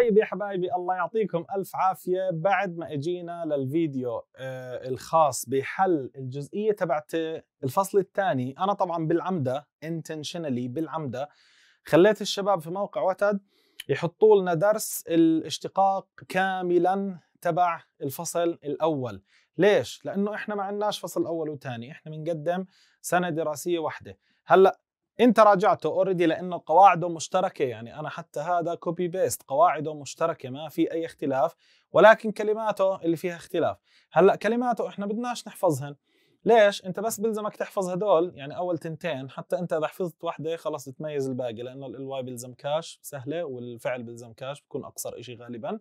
طيب يا حبايبي الله يعطيكم ألف عافية بعد ما اجينا للفيديو آه الخاص بحل الجزئية تبعت الفصل الثاني أنا طبعا بالعمدة intentionally بالعمدة خليت الشباب في موقع وتد يحطوا لنا درس الاشتقاق كاملا تبع الفصل الأول ليش؟ لأنه إحنا ما عندناش فصل أول وثاني إحنا بنقدم سنة دراسية واحدة هلأ انت راجعته اوريدي لانه قواعده مشتركه يعني انا حتى هذا كوبي بيست قواعده مشتركه ما في اي اختلاف ولكن كلماته اللي فيها اختلاف هلا كلماته احنا بدناش نحفظهن ليش انت بس بلزمك تحفظ هدول يعني اول تنتين حتى انت اذا حفظت وحده خلص تميز الباقي لانه الواي بلزم كاش سهله والفعل بلزم كاش بكون اقصر شيء غالبا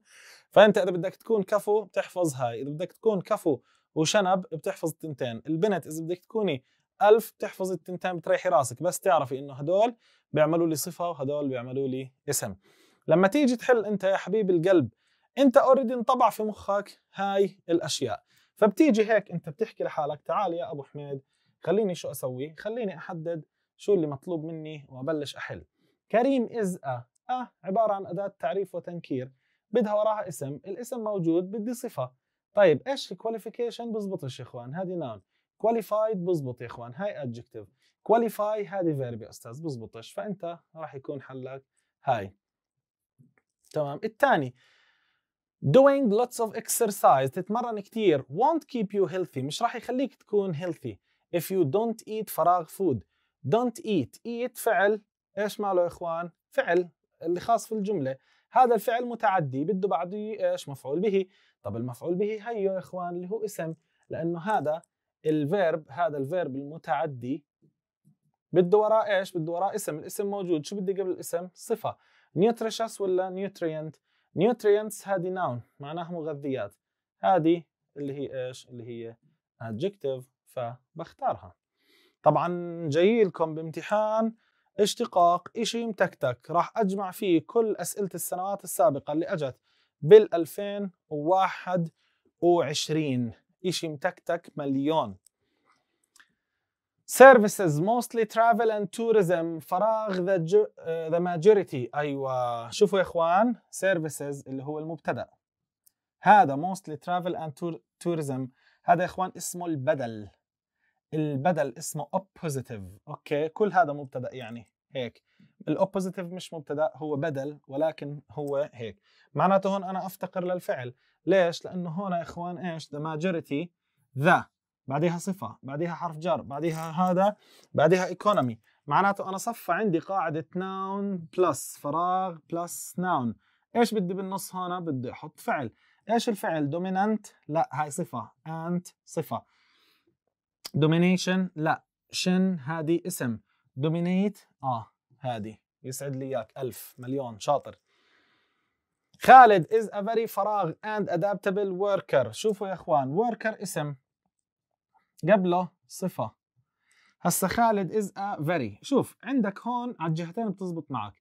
فانت اذا بدك تكون كفو بتحفظ هاي اذا بدك تكون كفو وشنب بتحفظ التنتين البنت اذا بدك تكوني ألف تحفظي التنتين بتريحي راسك بس تعرفي إنه هدول بيعملوا لي صفة وهدول بيعملوا لي اسم لما تيجي تحل أنت يا حبيب القلب أنت أوريدي انطبع في مخك هاي الأشياء فبتيجي هيك أنت بتحكي لحالك تعال يا أبو حميد خليني شو أسوي خليني أحدد شو اللي مطلوب مني وأبلش أحل كريم إز أ أه عبارة عن أداة تعريف وتنكير بدها وراها اسم الاسم موجود بدي صفة طيب ايش الكواليفيكيشن بزبطش يا اخوان هذه نون كواليفايد بزبط يا اخوان هاي ادجكتيف كواليفاي هذه فيرب يا استاذ بزبطش فانت راح يكون حلك هاي تمام الثاني doing lots of exercise تتمرن كثير won't keep you healthy مش راح يخليك تكون healthy if you don't eat فراغ food don't eat eat فعل ايش ماله يا اخوان فعل اللي خاص في الجمله هذا الفعل متعدي بده بعده ايش مفعول به طب المفعول به هيو يا اخوان اللي هو اسم لانه هذا الفيرب هذا الفيرب المتعدي بده وراه ايش؟ بده وراه اسم، الاسم موجود، شو بدي قبل الاسم؟ صفة. نيوتريشس ولا نيوتريانت؟ نيوتريانتس هذه ناون معناها مغذيات. هذه اللي هي ايش؟ اللي هي adjective فبختارها. طبعا جاي لكم بامتحان اشتقاق اشي متكتك راح اجمع فيه كل اسئلة السنوات السابقة اللي اجت بال 2021 إشي متكتك مليون services mostly travel and tourism فراغ the, uh, the majority أيوة شوفوا يا إخوان services اللي هو المبتدأ هذا mostly travel and tourism هذا يا إخوان اسمه البدل البدل اسمه oppositive أوكي كل هذا مبتدأ يعني هيك الاوبوزيتيف مش مبتدا هو بدل ولكن هو هيك معناته هون انا افتقر للفعل ليش لانه هون يا اخوان ايش ذا ماجوريتي ذا بعديها صفه بعديها حرف جر بعديها هذا بعديها ايكونومي معناته انا صفى عندي قاعده ناون بلس فراغ بلس ناون ايش بدي بالنص هون بدي احط فعل ايش الفعل دومينانت لا هاي صفه انت صفه دومينيشن لا شن هذه اسم دومينيت اه هادي يسعد لي اياك ألف مليون شاطر خالد is a very فراغ and adaptable worker شوفوا يا اخوان worker اسم قبله صفة هسا خالد is a very شوف عندك هون على الجهتين بتزبط معك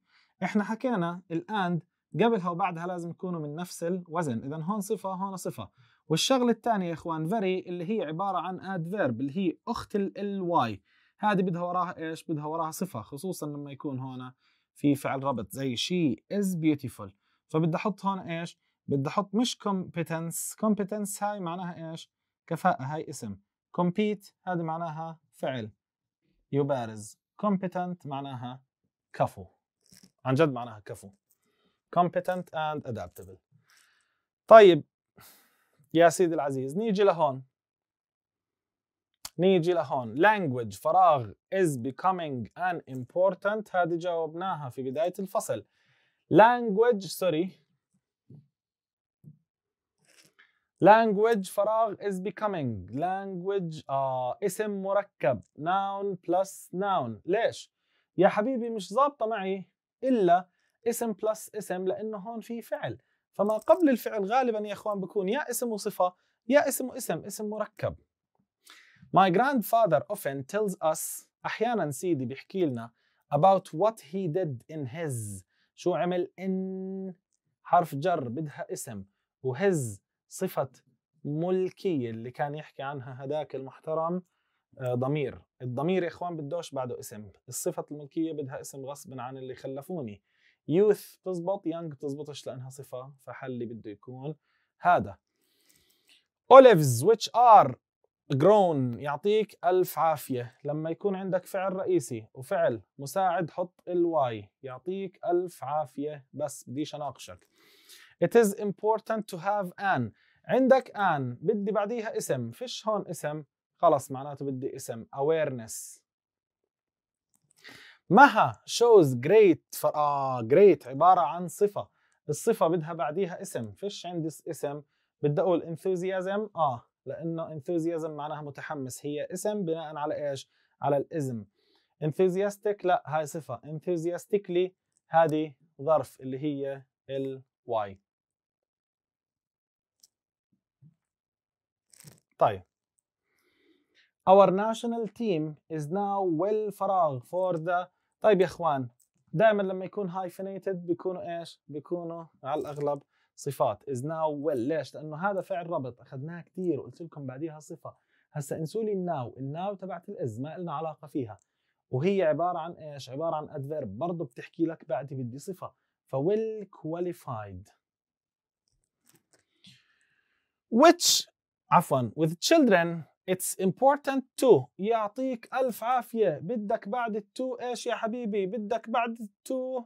احنا حكينا الاند قبلها وبعدها لازم يكونوا من نفس الوزن اذا هون صفة هون صفة والشغلة الثانية يا اخوان very اللي هي عبارة عن adverb اللي هي اخت الواي هذه بدها وراها ايش بدها وراها صفه خصوصا لما يكون هون في فعل ربط زي شي از بيوتيفول فبدي احط هون ايش بدي احط مش competence competence هاي معناها ايش كفاءه هاي اسم compete هذه معناها فعل يبارز competent معناها كفو عن جد معناها كفو competent and adaptable طيب يا سيدي العزيز نيجي لهون نيجي لهون language فراغ is becoming an important هذه جاوبناها في بداية الفصل language سوري language فراغ is becoming language آه اسم مركب noun plus noun ليش؟ يا حبيبي مش ظابطة معي إلا اسم plus اسم لأنه هون في فعل فما قبل الفعل غالبا يا إخوان بكون يا اسم وصفة يا اسم واسم اسم مركب My grandfather often tells us أحيانا سيدي بيحكي لنا about what he did in his شو عمل in حرف جر بدها اسم وهز صفة ملكية اللي كان يحكي عنها هداك المحترم آه، ضمير الضمير يا اخوان بدوش بعده اسم الصفة الملكية بدها اسم غصب عن اللي خلفوني youth بتزبط young بتزبطش لانها صفة فحل اللي بده يكون هذا olives which are جرون يعطيك ألف عافية لما يكون عندك فعل رئيسي وفعل مساعد حط الواي يعطيك ألف عافية بس بديش أناقشك It is important to have an عندك an بدي بعديها اسم فيش هون اسم خلص معناته بدي اسم awareness مها shows great ف... آه great عبارة عن صفة الصفة بدها بعديها اسم فيش عندي اسم بدي أقول enthusiasm آه لانه enthusiasm معناها متحمس هي اسم بناء على ايش على الاسم enthusiastic لا هاي صفه enthusiastically هذه ظرف اللي هي الواي طيب Our national team is now well فراغ for the طيب يا اخوان دائما لما يكون hyphenated بيكونوا ايش؟ بيكونوا على الاغلب صفات از ناو ويل ليش؟ لانه هذا فعل ربط اخذناه كثير وقلت لكم بعديها صفه هسا انسوا لي الناو، الناو تبعت الاز ما لنا علاقه فيها وهي عباره عن ايش؟ عباره عن ادفيرب برضه بتحكي لك بعدي بدي صفه فويل كواليفايد which عفوا with children it's important to يعطيك ألف عافية بدك بعد التو إيش يا حبيبي بدك بعد التو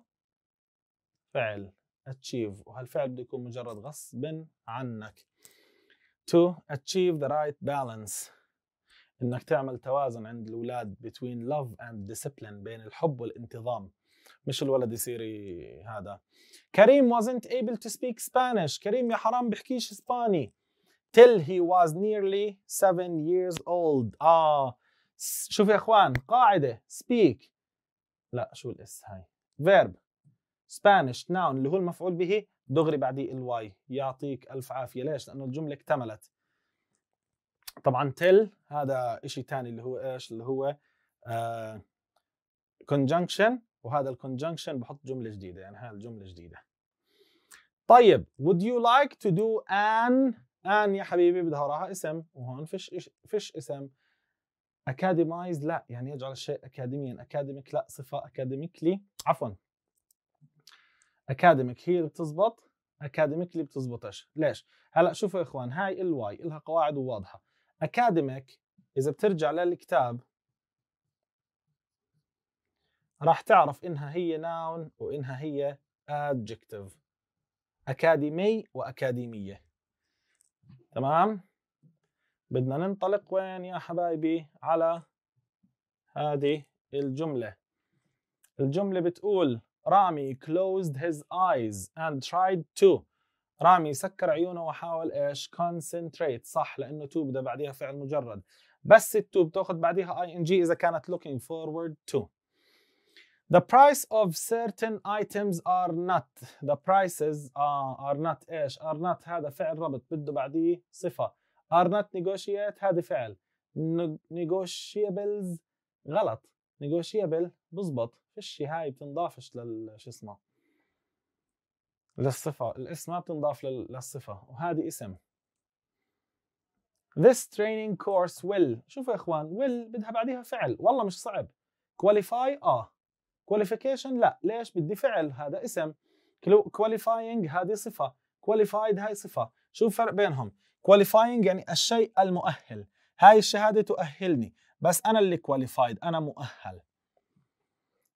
فعل achieve وهالفعل بده يكون مجرد غصب عنك to achieve the right balance انك تعمل توازن عند الاولاد between love and discipline بين الحب والانتظام مش الولد يصير هذا كريم wasn't able to speak Spanish كريم يا حرام بحكيش اسباني till he was nearly seven years old اه شوف يا اخوان قاعده speak لا شو الاس هاي verb سبانيش ناون اللي هو المفعول به دغري بعديه الواي يعطيك الف عافيه ليش لانه الجمله اكتملت طبعا تل هذا شيء ثاني اللي هو ايش اللي هو كونجنكشن آه وهذا الكونجنكشن بحط جمله جديده يعني هاي الجمله جديده طيب would you like to do an an يا حبيبي بدها وراها اسم وهون فيش فيش اسم اكاديمايز لا يعني يجعل الشيء اكاديميا اكاديميك لا صفه اكاديميكلي عفوا اكاديميك هي اللي بتزبط اكاديميك اللي بتزبطش ليش هلا شوفوا يا اخوان هاي الواي لها قواعد واضحه اكاديميك اذا بترجع للكتاب راح تعرف انها هي ناون وانها هي adjective اكاديمي واكاديميه تمام بدنا ننطلق وين يا حبايبي على هذه الجمله الجمله بتقول رامي closed his eyes and tried to رامي سكر عيونه وحاول ايش concentrate صح لانه to بدا بعديها فعل مجرد بس التو بتاخذ بعديها اي ان جي اذا كانت looking forward to The price of certain items are not the prices uh, are not ايش are not هذا فعل ربط بده بعديه صفة are not negotiate هذا فعل negotiables غلط negotiable بزبط فش هاي بتنضافش لل شو اسمه للصفة الاسم ما بتنضاف للصفة وهذه اسم This training course will شوفوا يا اخوان will بدها بعديها فعل والله مش صعب qualify اه qualification لا ليش بدي فعل هذا اسم qualifying هذه صفة qualified هاي صفة شو الفرق بينهم qualifying يعني الشيء المؤهل هاي الشهادة تؤهلني بس أنا اللي qualified أنا مؤهل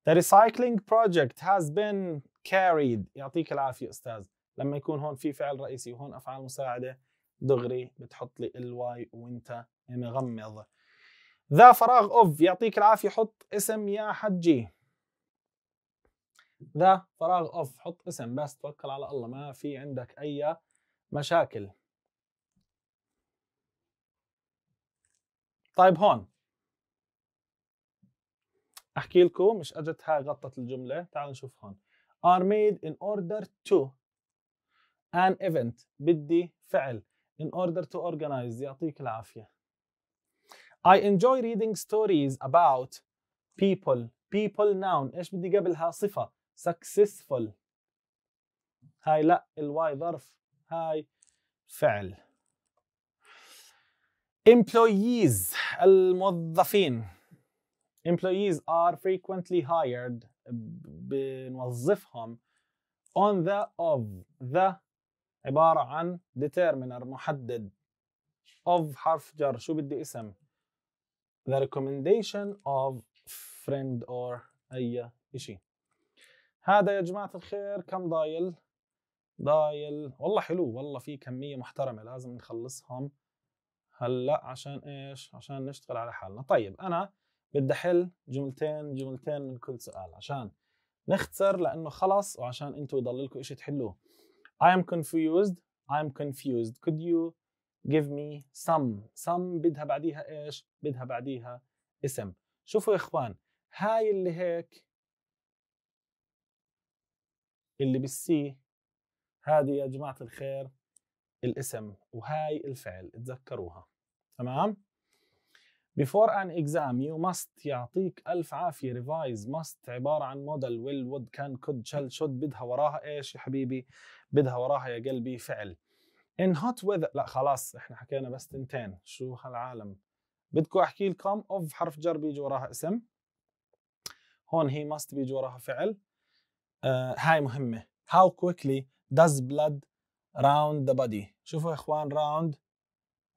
The recycling project has been carried يعطيك العافية أستاذ لما يكون هون في فعل رئيسي وهون أفعال مساعدة دغري بتحط لي الواي وانت مغمض يعني ذا فراغ اوف يعطيك العافية حط اسم يا حجي ذا فراغ اوف حط اسم بس توكل على الله ما في عندك أي مشاكل طيب هون احكي لكم مش اجت هاي غطت الجمله تعالوا نشوف هون are made in order to an event بدي فعل in order to organize يعطيك العافيه I enjoy reading stories about people people noun ايش بدي قبلها صفه successful هاي لا الواي ظرف هاي فعل employees الموظفين employees are frequently hired بنوظفهم on the of the عبارة عن determiner محدد of حرف جر شو بدي اسم the recommendation of friend or أي شيء هذا يا جماعة الخير كم ضايل ضايل والله حلو والله في كمية محترمة لازم نخلصهم هلا عشان ايش عشان نشتغل على حالنا طيب أنا بدي احل جملتين جملتين من كل سؤال عشان نختصر لانه خلص وعشان انتم يضل لكم شيء تحلوه I am confused I am confused could you give me some some بدها بعديها ايش بدها بعديها اسم شوفوا يا اخوان هاي اللي هيك اللي بالسي هذه يا جماعه الخير الاسم وهاي الفعل تذكروها تمام Before an exam you must يعطيك ألف عافية revise must عبارة عن موديل will would can could shall should بدها وراها إيش يا حبيبي بدها وراها يا قلبي فعل in hot weather لا خلاص احنا حكينا بس تنتين شو هالعالم بدكم احكي لكم اوف حرف جر بيجي وراها اسم هون هي must بيجي وراها فعل آه هاي مهمة how quickly does blood round the body شوفوا يا اخوان round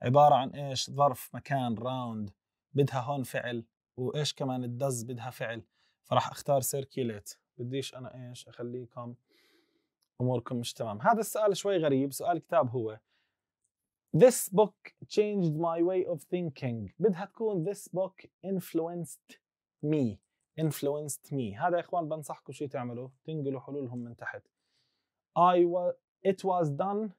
عبارة عن ايش ظرف مكان round بدها هون فعل وايش كمان الدز بدها فعل فراح اختار سيركيليت بديش انا ايش اخليكم اموركم مش تمام هذا السؤال شوي غريب سؤال كتاب هو This book changed my way of thinking بدها تكون this book influenced me influenced me هذا يا اخوان بنصحكم شو تعملوا تنقلوا حلولهم من تحت I was it was done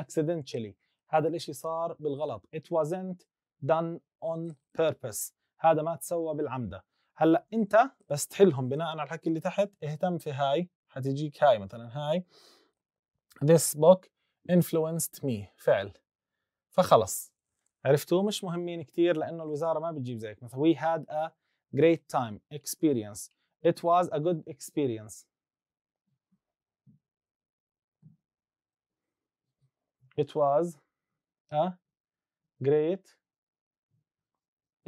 accidentally هذا الاشي صار بالغلط it wasn't done on purpose هذا ما تسوى بالعمدة هلا انت بس تحلهم بناء على الحكي اللي تحت اهتم في هاي حتجيك هاي مثلا هاي this book influenced me فعل فخلص عرفتوا مش مهمين كثير لانه الوزاره ما بتجيب زيك مثلا we had a great time experience it was a good experience it was a great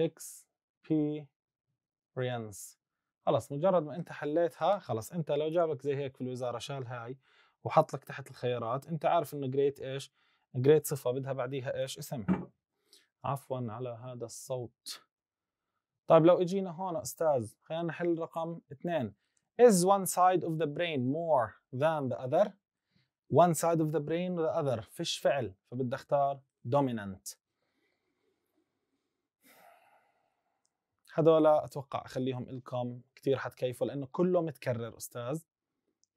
اكسبيرينس خلص مجرد ما انت حليتها خلص انت لو جابك زي هيك في الوزاره شال هاي وحط لك تحت الخيارات انت عارف انه جريت ايش جريت صفه بدها بعديها ايش اسم عفوا على هذا الصوت طيب لو اجينا هون استاذ خلينا نحل رقم اثنين is one side of the brain more than the other one side of the brain the other فيش فعل فبدي اختار dominant هذول اتوقع اخليهم لكم كثير حتكيفوا لانه كله متكرر استاذ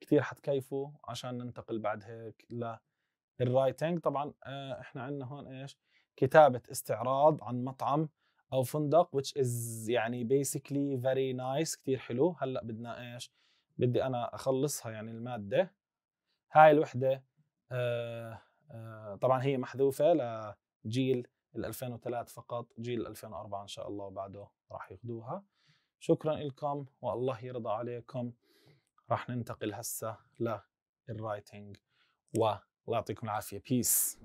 كثير حتكيفوا عشان ننتقل بعد هيك للرايتنج طبعا آه، احنا عندنا هون ايش كتابه استعراض عن مطعم او فندق which is يعني basically very nice كثير حلو هلا بدنا ايش بدي انا اخلصها يعني الماده هاي الوحده آه، آه، طبعا هي محذوفه لجيل ال 2003 فقط جيل 2004 ان شاء الله وبعده راح ياخذوها شكرا لكم والله يرضى عليكم راح ننتقل هسه للرايتنج والله يعطيكم العافيه بيس